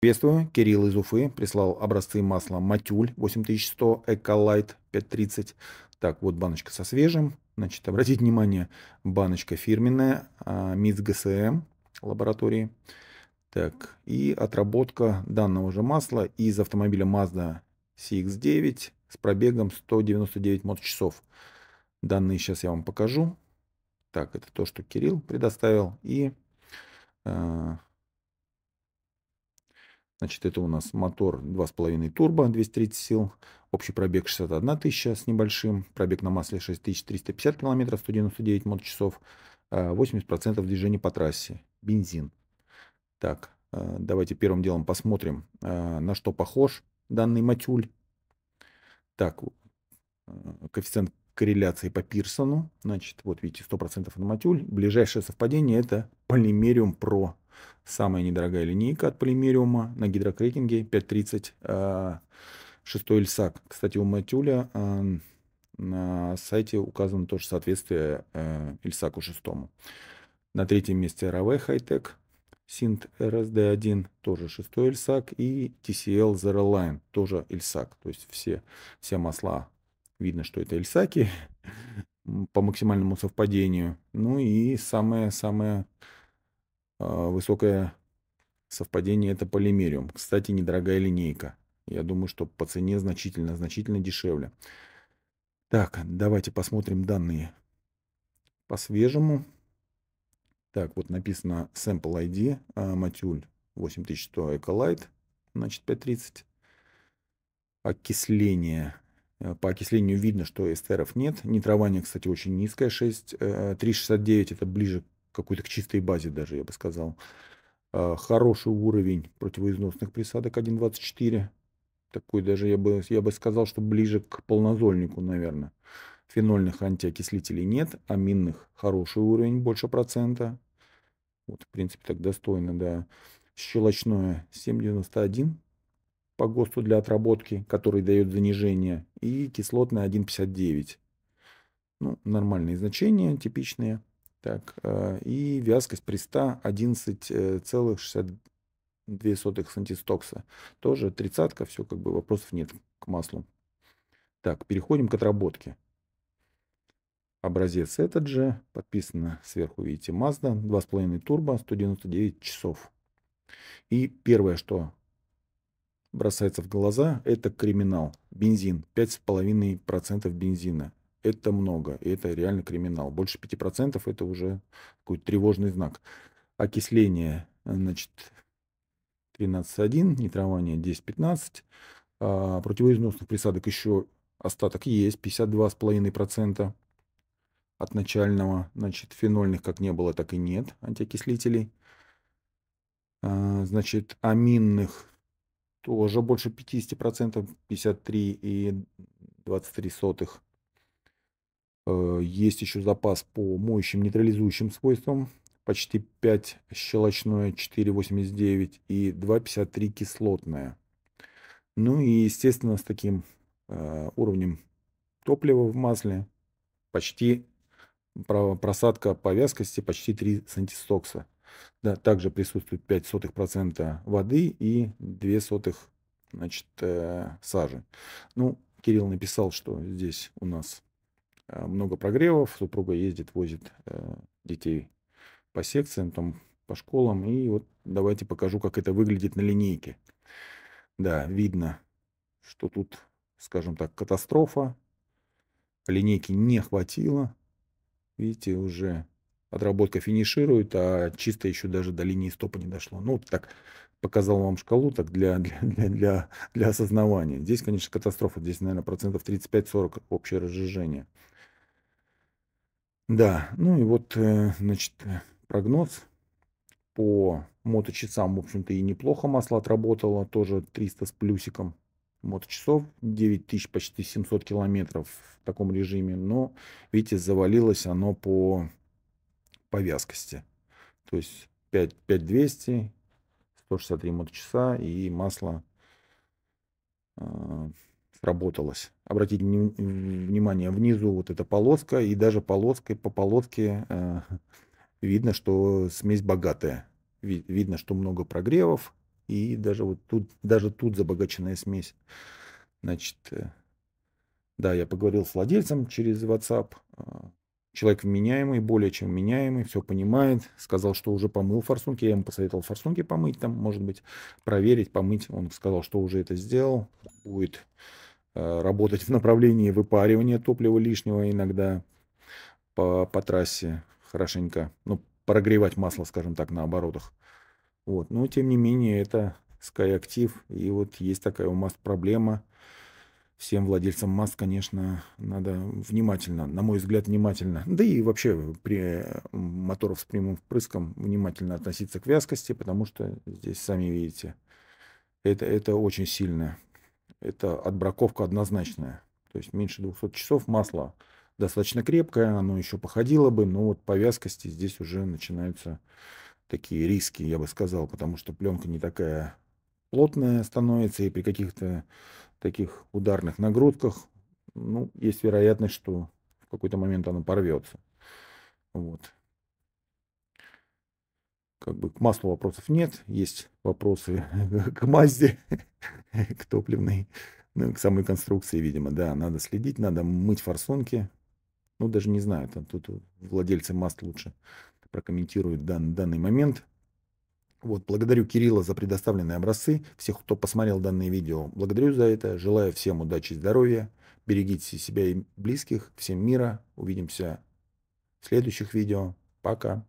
Приветствую. Кирилл из Уфы прислал образцы масла Матюль 8100 Эколайт 530. Так, вот баночка со свежим. Значит, обратите внимание, баночка фирменная, а, МИЦ ГСМ лаборатории. Так, и отработка данного же масла из автомобиля Mazda CX-9 с пробегом 199 моточасов. Данные сейчас я вам покажу. Так, это то, что Кирилл предоставил. И а, Значит, это у нас мотор 2,5 турбо, 230 сил, общий пробег 61 тысяча с небольшим, пробег на масле 6350 километров, 199 моточасов, 80% э, движения по трассе, бензин. Так, э, давайте первым делом посмотрим, э, на что похож данный матюль. Так, коэффициент корреляции по Пирсону. Значит, вот видите, 100% на матюль. Ближайшее совпадение это полимериум про Самая недорогая линейка от полимериума на гидрокрейтинге 5.30 а, шестой льсак. Кстати, у Матюля а, на сайте указано тоже соответствие Ильсаку а, шестому. На третьем месте RAW Hightech, Синт RSD1, тоже шестой Ильсак, и TCL Zero Line, тоже Ильсак. То есть все, все масла видно, что это Ильсаки по максимальному совпадению. Ну и самое-самое а, высокое совпадение это полимериум. Кстати, недорогая линейка. Я думаю, что по цене значительно-значительно дешевле. Так, давайте посмотрим данные по свежему. Так, вот написано sample ID, а, матюль 8100 Ecolite, значит 530. Окисление. Э, по окислению видно, что эстеров нет. Нитрование, кстати, очень низкое, 6, 3,69 э, это ближе какой-то к чистой базе даже, я бы сказал. А, хороший уровень противоизносных присадок 1.24. Такой даже, я бы, я бы сказал, что ближе к полнозольнику, наверное. Фенольных антиокислителей нет, аминных хороший уровень, больше процента. Вот, в принципе, так достойно, да. Щелочное 7,91 по ГОСТу для отработки, который дает занижение, и кислотное 1,59. Ну, нормальные значения, типичные. Так, э, и вязкость при приста 11,62 э, сантистокса. Тоже тридцатка, все как бы вопросов нет к маслу. Так, переходим к отработке. Образец этот же, подписано сверху, видите, Mazda, 2,5 турбо, 199 часов. И первое, что бросается в глаза, это криминал. Бензин, 5,5% бензина это много, и это реально криминал. Больше 5% это уже какой-то тревожный знак. Окисление, значит, 13,1, нитрование 10,15. А противоизносных присадок еще остаток есть, 52,5% от начального. Значит, фенольных как не было, так и нет антиокислителей. А, значит, аминных тоже больше 50%, 53 и 23 сотых. Э, есть еще запас по моющим нейтрализующим свойствам. Почти 5 щелочное, 4,89 и 2,53 кислотное. Ну и, естественно, с таким э, уровнем топлива в масле почти просадка по вязкости почти 3 сантистокса. Да, также присутствует 0,05% воды и 2 сотых значит, э, сажи. Ну, Кирилл написал, что здесь у нас Э, много прогревов, супруга ездит, возит э, детей по секциям, там, по школам. И вот давайте покажу, как это выглядит на линейке. Да, видно, что тут, скажем так, катастрофа. Линейки не хватило. Видите, уже отработка финиширует, а чисто еще даже до линии стопа не дошло. Ну, вот так показал вам шкалу так для, для, для, для, осознавания. Здесь, конечно, катастрофа. Здесь, наверное, процентов 35-40 общее разжижение. Да, ну и вот, э, значит, э, прогноз по моточасам, в общем-то, и неплохо масло отработало, тоже 300 с плюсиком моточасов, 9000, почти 700 километров в таком режиме, но, видите, завалилось оно по, повязкости, то есть 5, 5200, 163 моточаса и масло а, сработалось. Обратите внимание, внизу вот эта полоска, и даже полоской по полоске э, видно, что смесь богатая. Видно, что много прогревов, и даже вот тут, даже тут забогаченная смесь. Значит, э, да, я поговорил с владельцем через WhatsApp. А, человек вменяемый, более чем вменяемый, все понимает. Сказал, что уже помыл форсунки. Я ему посоветовал форсунки помыть там, может быть, проверить, помыть. Он сказал, что уже это сделал. Будет Э, работать в направлении выпаривания топлива лишнего иногда по, по трассе хорошенько, ну, прогревать масло, скажем так, на оборотах. Вот. Но, тем не менее, это SkyActiv, и вот есть такая у МАСТ проблема. Всем владельцам МАСТ, конечно, надо внимательно, на мой взгляд, внимательно, да и вообще при моторов с прямым впрыском внимательно относиться к вязкости, потому что здесь, сами видите, это, это очень сильно это отбраковка однозначная. То есть меньше 200 часов масло достаточно крепкое, оно еще походило бы, но вот по вязкости здесь уже начинаются такие риски, я бы сказал, потому что пленка не такая плотная становится, и при каких-то таких ударных нагрузках, ну, есть вероятность, что в какой-то момент оно порвется. Вот как бы к маслу вопросов нет, есть вопросы к Мазде, к топливной, ну, к самой конструкции, видимо, да, надо следить, надо мыть форсунки, ну, даже не знаю, там, тут владельцы Маст лучше прокомментируют дан, данный момент. Вот, благодарю Кирилла за предоставленные образцы, всех, кто посмотрел данное видео, благодарю за это, желаю всем удачи и здоровья, берегите себя и близких, всем мира, увидимся в следующих видео, пока!